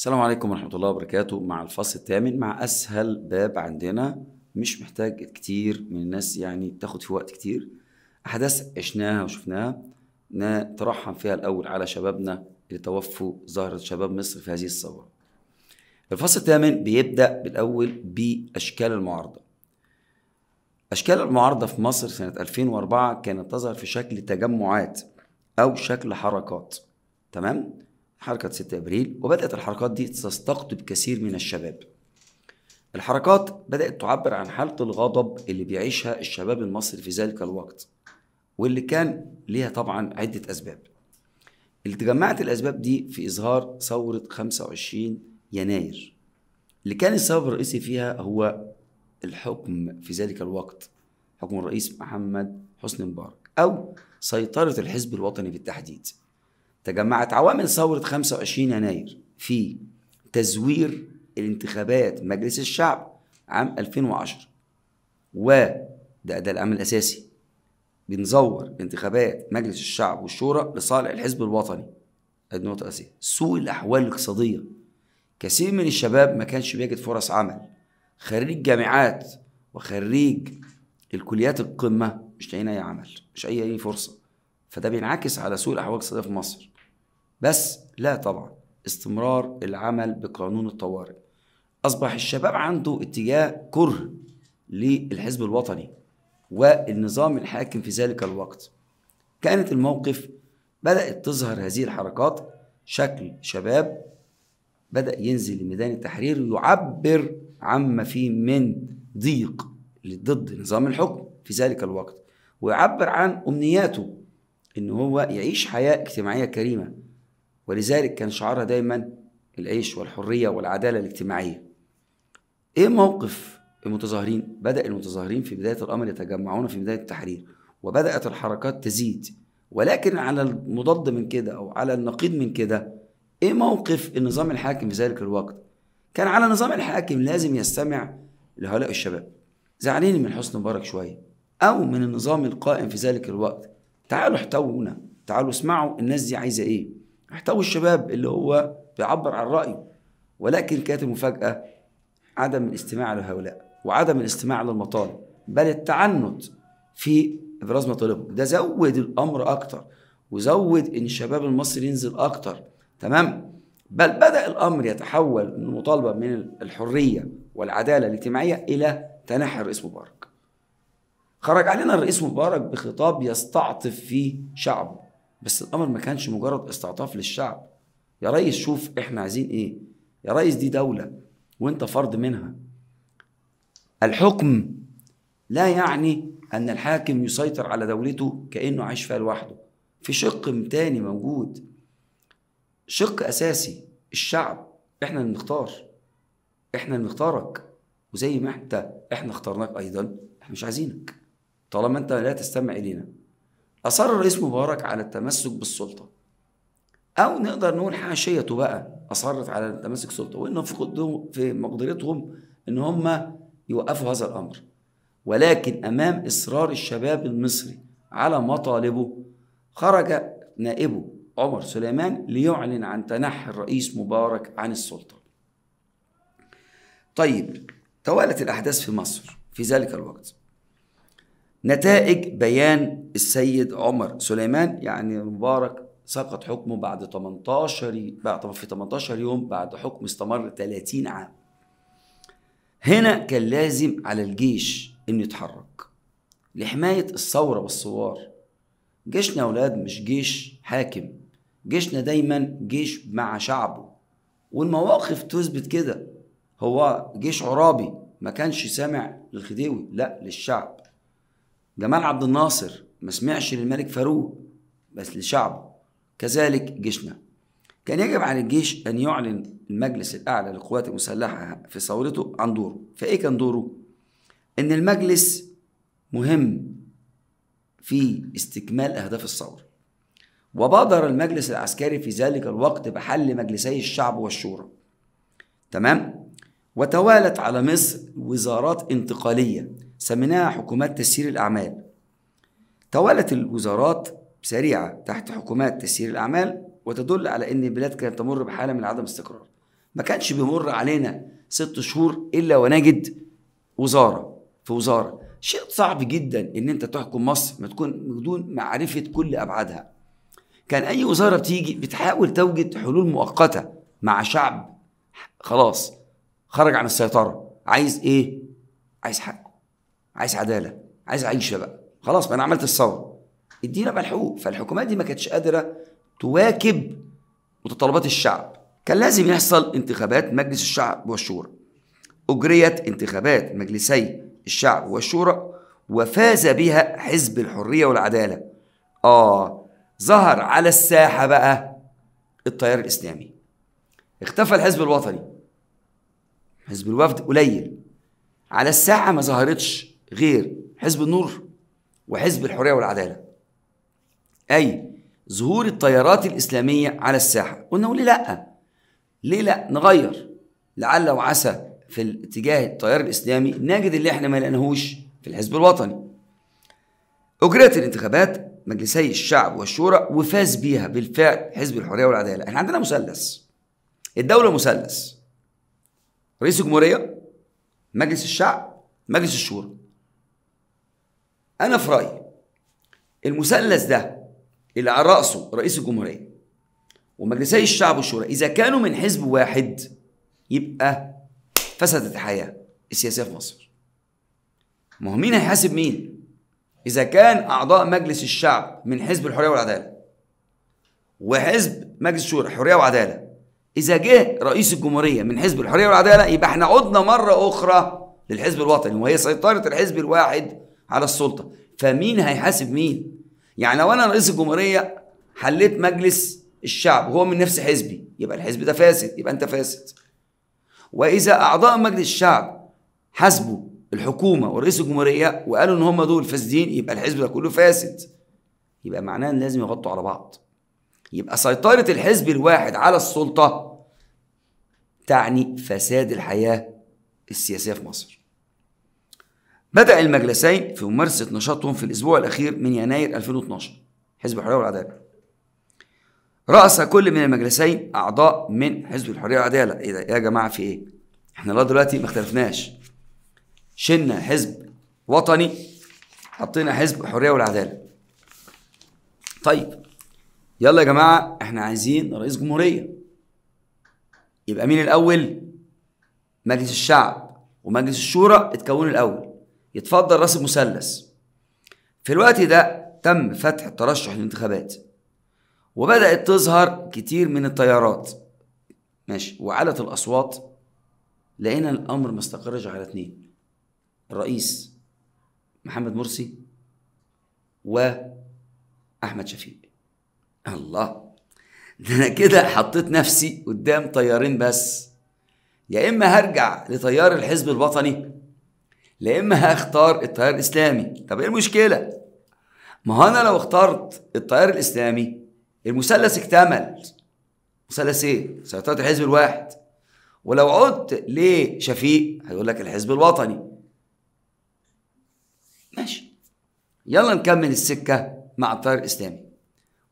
السلام عليكم ورحمة الله وبركاته مع الفصل الثامن مع أسهل باب عندنا مش محتاج كتير من الناس يعني تاخد في وقت كتير أحداث عشناها وشفناها نترحم فيها الأول على شبابنا اللي توفوا ظاهرة شباب مصر في هذه الثورة الفصل الثامن بيبدأ بالأول بأشكال المعارضة أشكال المعارضة في مصر سنة 2004 كانت تظهر في شكل تجمعات أو شكل حركات تمام؟ حركة 6 أبريل وبدأت الحركات دي تستقطب كثير من الشباب الحركات بدأت تعبر عن حالة الغضب اللي بيعيشها الشباب المصري في ذلك الوقت واللي كان ليها طبعا عدة أسباب اللي تجمعت الأسباب دي في إظهار ثورة 25 يناير اللي كان السبب الرئيسي فيها هو الحكم في ذلك الوقت حكم الرئيس محمد حسني مبارك أو سيطرة الحزب الوطني بالتحديد تجمعت عوامل ثورة 25 يناير في تزوير الانتخابات مجلس الشعب عام 2010 و ده ده العمل الاساسي بنزور انتخابات مجلس الشعب والشورى لصالح الحزب الوطني ادي نقطه اساسيه سوء الاحوال الاقتصاديه كثير من الشباب ما كانش بيجد فرص عمل خريج جامعات وخريج الكليات القمه مش لاقيين اي عمل مش اي فرصه فده بينعكس على سوء الاحوال الاقتصاديه في مصر بس لا طبعا استمرار العمل بقانون الطوارئ أصبح الشباب عنده اتجاه كره للحزب الوطني والنظام الحاكم في ذلك الوقت كانت الموقف بدأت تظهر هذه الحركات شكل شباب بدأ ينزل لميدان التحرير ويعبر عما فيه من ضيق ضد نظام الحكم في ذلك الوقت ويعبر عن أمنياته إن هو يعيش حياة اجتماعية كريمة ولذلك كان شعارها دايما العيش والحرية والعدالة الاجتماعية ايه موقف المتظاهرين بدأ المتظاهرين في بداية الأمر يتجمعون في بداية التحرير وبدأت الحركات تزيد ولكن على المضاد من كده أو على النقيض من كده ايه موقف النظام الحاكم في ذلك الوقت كان على النظام الحاكم لازم يستمع لهؤلاء الشباب زعلانين من حسن مبارك شوية أو من النظام القائم في ذلك الوقت تعالوا احتوونا تعالوا اسمعوا الناس دي عايزة ايه احتوى الشباب اللي هو بيعبر عن رأيه ولكن كانت المفاجأة عدم الاستماع لهؤلاء وعدم الاستماع للمطالب بل التعنت في ابراز مطالبهم ده زود الامر اكتر وزود ان الشباب المصري ينزل اكتر تمام بل بدا الامر يتحول من مطالبه من الحريه والعداله الاجتماعيه الى تنحي الرئيس مبارك خرج علينا الرئيس مبارك بخطاب يستعطف فيه شعبه بس الامر ما كانش مجرد استعطاف للشعب يا ريس شوف احنا عايزين ايه يا ريس دي دوله وانت فرد منها الحكم لا يعني ان الحاكم يسيطر على دولته كانه عايش فيها لوحده في شق تاني موجود شق اساسي الشعب احنا اللي بنختار احنا اللي بنختارك وزي ما انت احنا اخترناك ايضا احنا مش عايزينك طالما انت لا تستمع الينا أصر الرئيس مبارك على التمسك بالسلطة أو نقدر نقول حاشيته بقى أصرت على تمسك السلطة وإنهم في في مقدرتهم إن هم يوقفوا هذا الأمر ولكن أمام إصرار الشباب المصري على مطالبه خرج نائبه عمر سليمان ليعلن عن تنحي الرئيس مبارك عن السلطة طيب توالت الأحداث في مصر في ذلك الوقت نتائج بيان السيد عمر سليمان يعني مبارك سقط حكمه بعد 18 بعد في 18 يوم بعد حكم استمر 30 عام هنا كان لازم على الجيش انه يتحرك لحماية الثورة والثوار جيشنا يا ولاد مش جيش حاكم جيشنا دايما جيش مع شعبه والمواقف تثبت كده هو جيش عرابي ما كانش سامع للخديوي لا للشعب جمال عبد الناصر ما سمعش للملك فاروق بس لشعبه كذلك جيشنا كان يجب على الجيش أن يعلن المجلس الأعلى للقوات المسلحة في ثورته عن دوره فإيه كان دوره؟ إن المجلس مهم في استكمال أهداف الثورة وبادر المجلس العسكري في ذلك الوقت بحل مجلسي الشعب والشورى تمام؟ وتوالت على مصر وزارات انتقالية سميناها حكومات تسيير الأعمال توالت الوزارات سريعة تحت حكومات تسيير الأعمال وتدل على أن البلاد كانت تمر بحالة من عدم استقرار ما كانش بيمر علينا ست شهور إلا ونجد وزارة في وزارة شيء صعب جدا ان انت تحكم مصر ما تكون بدون معرفه كل ابعادها كان اي وزاره بتيجي بتحاول توجد حلول مؤقته مع شعب خلاص خرج عن السيطره عايز ايه عايز حق عايز عداله عايز عيشه بقى خلاص ما انا عملت الثوره ادينا بقى الحقوق فالحكومات دي ما كانتش قادره تواكب متطلبات الشعب كان لازم يحصل انتخابات مجلس الشعب والشورى اجريت انتخابات مجلسي الشعب والشورى وفاز بها حزب الحريه والعداله اه ظهر على الساحه بقى التيار الاسلامي اختفى الحزب الوطني حزب الوفد قليل على الساحة ما ظهرتش غير حزب النور وحزب الحرية والعدالة أي ظهور التيارات الإسلامية على الساحة قلنا ليه لأ ليه لأ نغير لعل وعسى في اتجاه التيار الإسلامي نجد اللي احنا ما لقناهوش في الحزب الوطني أجرت الانتخابات مجلسي الشعب والشورى وفاز بيها بالفعل حزب الحرية والعدالة احنا عندنا مثلث الدولة مثلث رئيس الجمهوريه مجلس الشعب مجلس الشورى انا في رايي المثلث ده اللي على راسه رئيس الجمهوريه ومجلسي الشعب والشورى اذا كانوا من حزب واحد يبقى فسدت الحياه السياسيه في مصر ما هو مين هيحاسب مين اذا كان اعضاء مجلس الشعب من حزب الحريه والعداله وحزب مجلس الشورى حريه وعداله اذا جه رئيس الجمهوريه من حزب الحريه والعداله يبقى احنا عدنا مره اخرى للحزب الوطني وهي سيطره الحزب الواحد على السلطه فمين هيحاسب مين يعني لو انا رئيس الجمهوريه حليت مجلس الشعب هو من نفس حزبي يبقى الحزب ده فاسد يبقى انت فاسد واذا اعضاء مجلس الشعب حاسبوا الحكومه ورئيس الجمهوريه وقالوا ان هم دول فاسدين يبقى الحزب ده كله فاسد يبقى معناه ان لازم يغطوا على بعض يبقى سيطرة الحزب الواحد على السلطة تعني فساد الحياة السياسية في مصر بدأ المجلسين في ممارسة نشاطهم في الأسبوع الأخير من يناير 2012 حزب الحرية والعدالة رأس كل من المجلسين أعضاء من حزب الحرية والعدالة إيه ده يا جماعة في إيه؟ إحنا لغاية دلوقتي ما اختلفناش شلنا حزب وطني حطينا حزب الحرية والعدالة طيب يلا يا جماعه احنا عايزين رئيس جمهوريه يبقى مين الاول مجلس الشعب ومجلس الشورى اتكون الاول يتفضل راس المثلث في الوقت ده تم فتح الترشح للانتخابات وبدات تظهر كتير من التيارات ماشي وعلت الاصوات لقينا الامر ما استقرش على اثنين الرئيس محمد مرسي واحمد شفيق الله ده انا كده حطيت نفسي قدام طيارين بس يا اما هرجع لتيار الحزب الوطني لا اما هختار التيار الاسلامي طب ايه المشكله ما هو انا لو اخترت التيار الاسلامي المثلث اكتمل مثلث ايه سيطره الحزب الواحد ولو عدت لشفيق هيقول لك الحزب الوطني ماشي يلا نكمل السكه مع التيار الاسلامي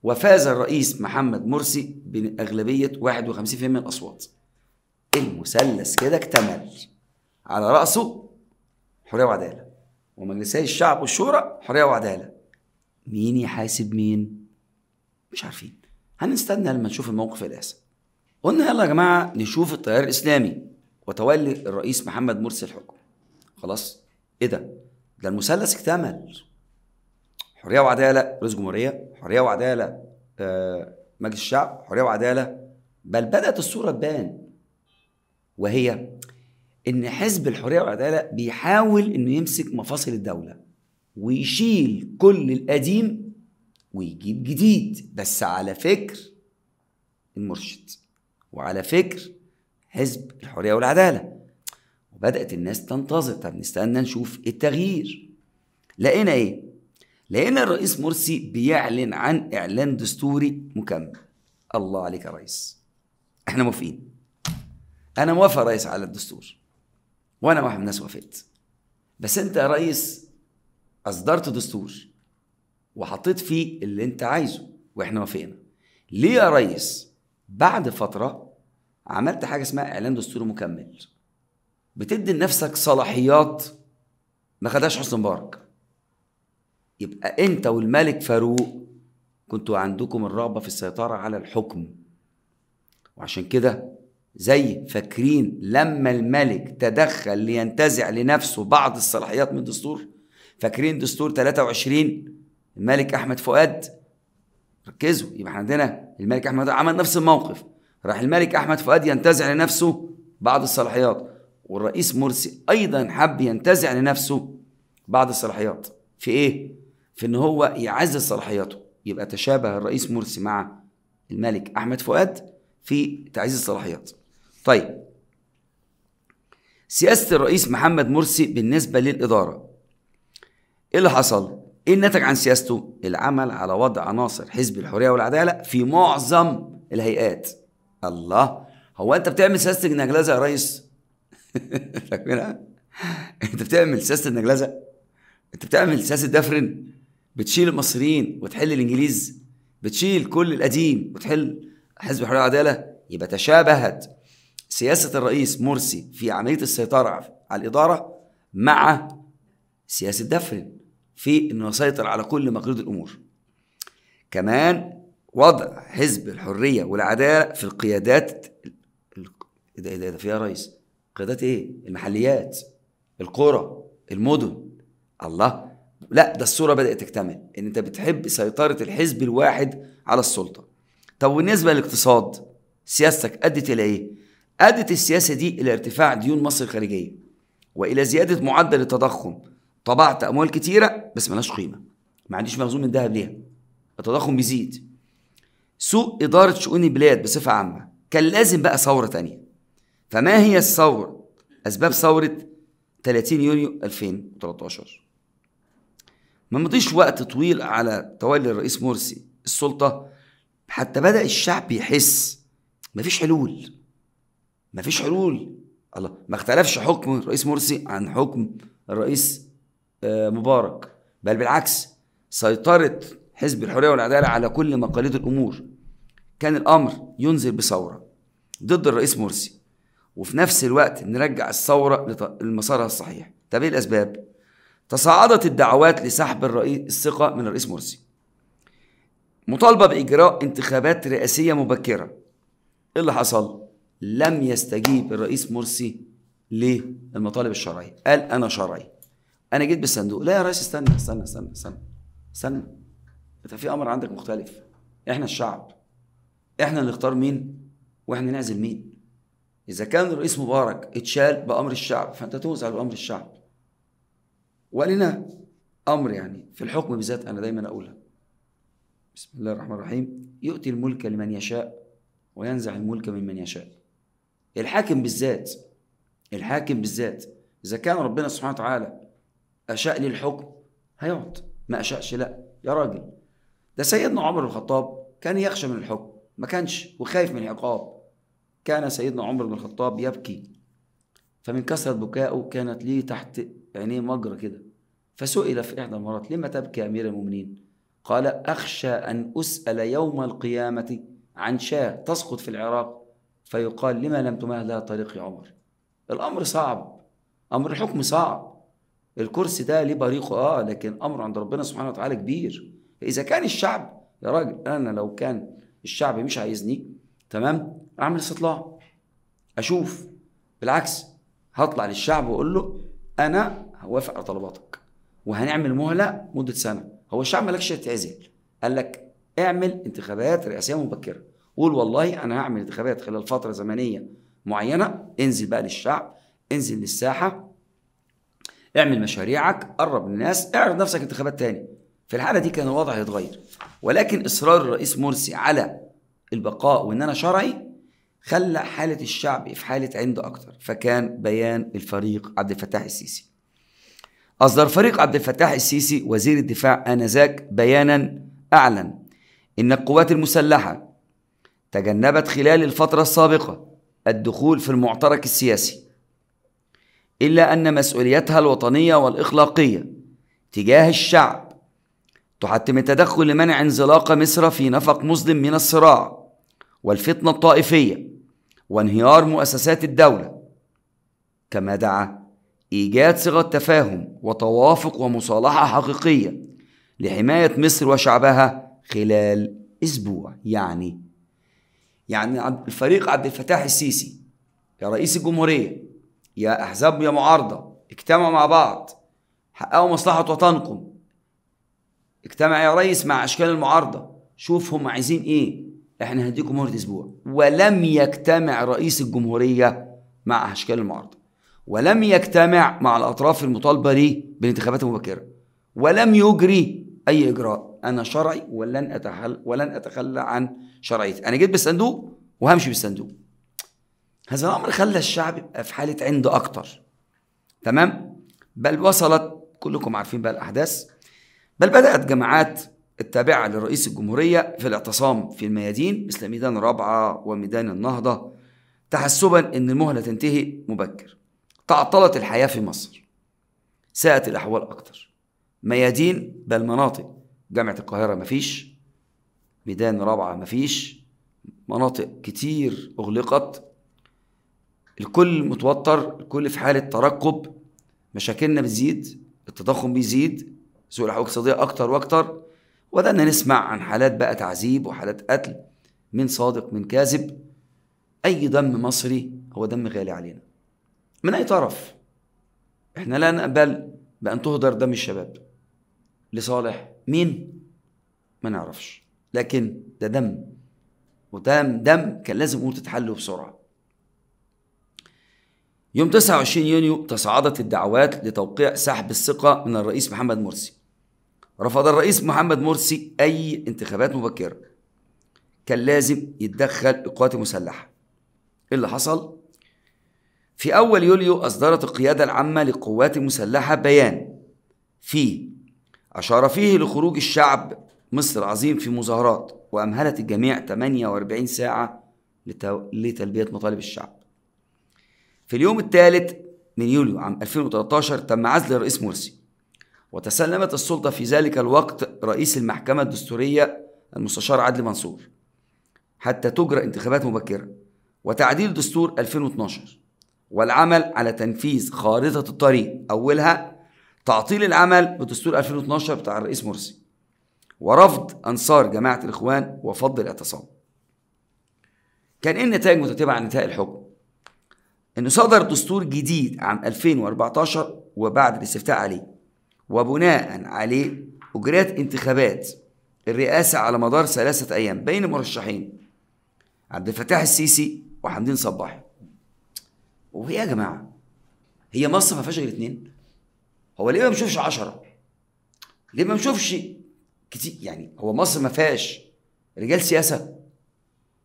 وفاز الرئيس محمد مرسي بأغلبية 51% من الأصوات المثلث كده اكتمل على رأسه حرية وعدالة ومجلسي الشعب والشورى حرية وعدالة مين يحاسب مين مش عارفين هنستنى لما نشوف الموقف القاسي قلنا يلا يا جماعة نشوف التيار الإسلامي وتولي الرئيس محمد مرسي الحكم خلاص ايه ده ده المثلث اكتمل حرية وعدالة رئيس جمهورية حريه وعداله آه، مجلس الشعب حريه وعداله بل بدات الصوره تبان وهي ان حزب الحريه والعداله بيحاول انه يمسك مفاصل الدوله ويشيل كل القديم ويجيب جديد بس على فكر المرشد وعلى فكر حزب الحريه والعداله وبدات الناس تنتظر طب نستنى نشوف التغيير لقينا ايه لأن الرئيس مرسي بيعلن عن إعلان دستوري مكمل الله عليك يا ريس احنا موافقين أنا موافق يا ريس على الدستور وأنا واحد من الناس وافقت بس أنت يا ريس أصدرت دستور وحطيت فيه اللي أنت عايزه وإحنا وافقنا ليه يا ريس بعد فترة عملت حاجة اسمها إعلان دستوري مكمل بتدي لنفسك صلاحيات ما خدهاش حسن مبارك يبقى انت والملك فاروق كنتوا عندكم الرغبه في السيطره على الحكم وعشان كده زي فاكرين لما الملك تدخل لينتزع لنفسه بعض الصلاحيات من الدستور فاكرين دستور 23 الملك احمد فؤاد ركزوا يبقى احنا عندنا الملك احمد عمل نفس الموقف راح الملك احمد فؤاد ينتزع لنفسه بعض الصلاحيات والرئيس مرسي ايضا حب ينتزع لنفسه بعض الصلاحيات في ايه في ان هو يعزز صلاحياته يبقى تشابه الرئيس مرسي مع الملك احمد فؤاد في تعزيز الصلاحيات طيب سياسه الرئيس محمد مرسي بالنسبه للاداره ايه اللي حصل ايه النتج عن سياسته العمل على وضع عناصر حزب الحريه والعداله في معظم الهيئات الله هو انت بتعمل سياسه النجلزه يا ريس انت بتعمل سياسه النجلزه انت بتعمل سياسه دفرن بتشيل المصريين وتحل الانجليز بتشيل كل القديم وتحل حزب الحريه والعداله يبقى تشابهت سياسه الرئيس مرسي في عمليه السيطره على الاداره مع سياسه دفرن في انه يسيطر على كل مقلود الامور كمان وضع حزب الحريه والعداله في القيادات ايه ده ايه ده فيها ريس قيادات ايه المحليات القرى المدن الله لا ده الصوره بدات تكتمل ان انت بتحب سيطره الحزب الواحد على السلطه طب بالنسبه للاقتصاد سياستك ادت الى ايه ادت السياسه دي الى ارتفاع ديون مصر الخارجيه والى زياده معدل التضخم طبعت اموال كتيره بس ملهاش قيمه ما عنديش مخزون من ذهب ليها التضخم بيزيد سوء اداره شؤون البلاد بصفه عامه كان لازم بقى ثوره تانية فما هي الثوره اسباب ثوره 30 يونيو 2013 ما مضيش وقت طويل على تولي الرئيس مرسي السلطة حتى بدأ الشعب يحس مفيش حلول مفيش حلول الله ما اختلفش حكم الرئيس مرسي عن حكم الرئيس آه، مبارك بل بالعكس سيطرة حزب الحرية والعدالة على كل مقاليد الأمور كان الأمر ينزل بثورة ضد الرئيس مرسي وفي نفس الوقت نرجع الثورة لمسارها الصحيح طب ايه الأسباب؟ تصاعدت الدعوات لسحب الرئيس الثقة من الرئيس مرسي مطالبة بإجراء انتخابات رئاسية مبكرة إيه اللي حصل؟ لم يستجيب الرئيس مرسي للمطالب الشرعية قال أنا شرعي أنا جيت بالصندوق لا يا ريس استنى استنى استنى استنى استنى أنت في أمر عندك مختلف إحنا الشعب إحنا اللي نختار مين وإحنا نعزل مين إذا كان الرئيس مبارك اتشال بأمر الشعب فأنت توزع بأمر الشعب ولنا أمر يعني في الحكم بالذات أنا دايما أقولها بسم الله الرحمن الرحيم يؤتي الملك لمن يشاء وينزع الملك ممن يشاء الحاكم بالذات الحاكم بالذات إذا كان ربنا سبحانه وتعالى أشاء لي الحكم هيقعد ما أشاءش لا يا راجل ده سيدنا عمر بن الخطاب كان يخشى من الحكم ما كانش وخايف من العقاب كان سيدنا عمر بن الخطاب يبكي فمن كثرة بكائه كانت لي تحت عينيه يعني مجرى كده فسئل في إحدى المرات لما تبكي أمير المؤمنين قال أخشى أن أسأل يوم القيامة عن شاة تسقط في العراق فيقال لما لم تمهد لها طريق يا عمر الأمر صعب أمر الحكم صعب الكرسي ده ليه بريقه آه لكن أمر عند ربنا سبحانه وتعالى كبير إذا كان الشعب يا راجل أنا لو كان الشعب مش عايزني تمام أعمل استطلاع أشوف بالعكس هطلع للشعب وأقول له أنا هوافق على طلباتك وهنعمل مهله مده سنه هو الشعب مالكش يتعزل قال لك اعمل انتخابات رئاسيه مبكره قول والله انا هعمل انتخابات خلال فتره زمنيه معينه انزل بقى للشعب انزل للساحه اعمل مشاريعك قرب للناس اعرض نفسك انتخابات تاني في الحاله دي كان الوضع هيتغير ولكن اصرار الرئيس مرسي على البقاء وان انا شرعي خلى حاله الشعب في حاله عنده اكتر فكان بيان الفريق عبد الفتاح السيسي أصدر فريق عبد الفتاح السيسي وزير الدفاع آنذاك بيانا أعلن إن القوات المسلحة تجنبت خلال الفترة السابقة الدخول في المعترك السياسي إلا أن مسؤوليتها الوطنية والإخلاقية تجاه الشعب تحتم التدخل لمنع انزلاق مصر في نفق مظلم من الصراع والفتنة الطائفية وانهيار مؤسسات الدولة كما دعا إيجاد صيغة تفاهم وتوافق ومصالحة حقيقية لحماية مصر وشعبها خلال أسبوع يعني يعني الفريق عبد الفتاح السيسي يا رئيس الجمهورية يا أحزاب يا معارضة اجتمعوا مع بعض حققوا مصلحة وطنكم اجتمع يا ريس مع أشكال المعارضة شوف هم عايزين إيه احنا هنديكم مهلة أسبوع ولم يجتمع رئيس الجمهورية مع أشكال المعارضة ولم يجتمع مع الأطراف المطالبة لي بالانتخابات المبكرة ولم يجري أي إجراء أنا شرعي ولن أتحل ولن أتخلى عن شرعيتي أنا جيت بالصندوق وهمشي بالصندوق هذا الأمر خلى الشعب يبقى في حالة عند أكتر تمام بل وصلت كلكم عارفين بقى الأحداث بل بدأت جماعات التابعة لرئيس الجمهورية في الاعتصام في الميادين مثل ميدان رابعة وميدان النهضة تحسبا أن المهلة تنتهي مبكر تعطلت الحياة في مصر ساءت الأحوال أكتر ميادين بل مناطق جامعة القاهرة مفيش ميدان رابعة مفيش مناطق كتير أغلقت الكل متوتر الكل في حالة ترقب مشاكلنا بتزيد التضخم بيزيد سوء الأحوال الاقتصادية أكتر وأكتر وبدأنا نسمع عن حالات بقى تعذيب وحالات قتل من صادق من كاذب أي دم مصري هو دم غالي علينا من أي طرف إحنا لا نقبل بأن تهدر دم الشباب لصالح مين ما نعرفش لكن ده دم ودم دم كان لازم يقول تتحلوا بسرعة يوم 29 يونيو تصاعدت الدعوات لتوقيع سحب الثقة من الرئيس محمد مرسي رفض الرئيس محمد مرسي أي انتخابات مبكرة كان لازم يتدخل القوات المسلحة إيه اللي حصل؟ في أول يوليو أصدرت القيادة العامة للقوات المسلحة بيان فيه أشار فيه لخروج الشعب مصر العظيم في مظاهرات وأمهلت الجميع 48 ساعة لتلبية مطالب الشعب في اليوم الثالث من يوليو عام 2013 تم عزل الرئيس مرسي وتسلمت السلطة في ذلك الوقت رئيس المحكمة الدستورية المستشار عدلي منصور حتى تجرى انتخابات مبكرة وتعديل دستور 2012 والعمل على تنفيذ خارطة الطريق أولها تعطيل العمل بدستور 2012 بتاع الرئيس مرسي ورفض أنصار جماعة الإخوان وفض الاعتصام كان إيه النتائج متتبعة عن نتائج الحكم إنه صدر دستور جديد عام 2014 وبعد الاستفتاء عليه وبناء عليه أجريت انتخابات الرئاسة على مدار ثلاثة أيام بين مرشحين عبد الفتاح السيسي وحمدين صباحي وهي يا جماعه هي مصر ما فيهاش غير اثنين هو ليه ما بنشوفش 10 ليه ما بنشوفش كتير يعني هو مصر ما فيهاش رجال سياسه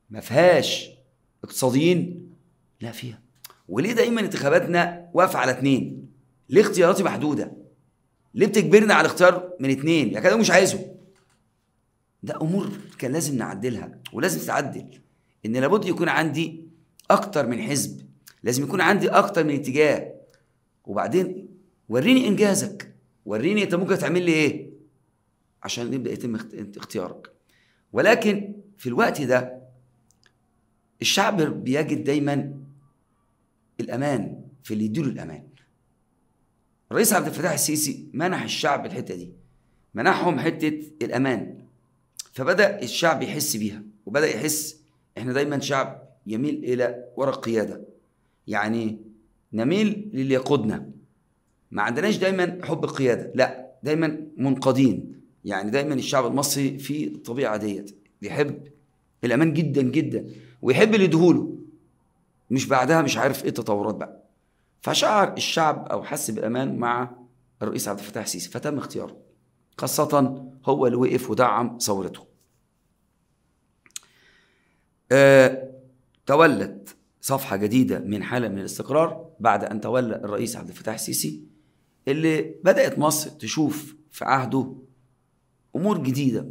ما فيهاش اقتصاديين لا فيها وليه دايما انتخاباتنا واقفه على اثنين ليه اختياراتي محدوده ليه بتجبرنا على اختيار من اثنين يا كده مش عايزه ده امور كان لازم نعدلها ولازم تتعدل ان لابد يكون عندي اكتر من حزب لازم يكون عندي اكتر من اتجاه وبعدين وريني انجازك وريني انت ممكن تعمل لي ايه عشان يبدا يتم اختيارك ولكن في الوقت ده الشعب بيجد دايما الامان في اللي يديله الامان الرئيس عبد الفتاح السيسي منح الشعب الحته دي منحهم حته الامان فبدا الشعب يحس بيها وبدا يحس احنا دايما شعب يميل الى ورا القياده يعني نميل للي يقودنا ما عندناش دايما حب القيادة لا دايما منقادين يعني دايما الشعب المصري في الطبيعة ديت بيحب الأمان جدا جدا ويحب اللي يدهوله مش بعدها مش عارف ايه التطورات بقى فشعر الشعب او حس بالامان مع الرئيس عبد الفتاح السيسي فتم اختياره خاصة هو اللي وقف ودعم ثورته أه تولت صفحة جديدة من حالة من الاستقرار بعد أن تولى الرئيس عبد الفتاح السيسي اللي بدأت مصر تشوف في عهده أمور جديدة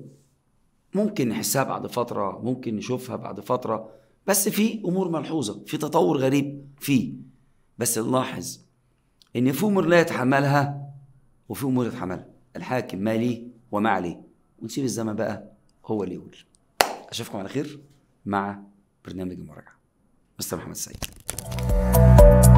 ممكن نحسها بعد فترة ممكن نشوفها بعد فترة بس في أمور ملحوظة في تطور غريب فيه بس نلاحظ إن في أمور لا يتحملها وفي أمور يتحملها الحاكم ما ليه وما عليه ونسيب الزمن بقى هو اللي يقول أشوفكم على خير مع برنامج المراجعه مستر محمد سعيد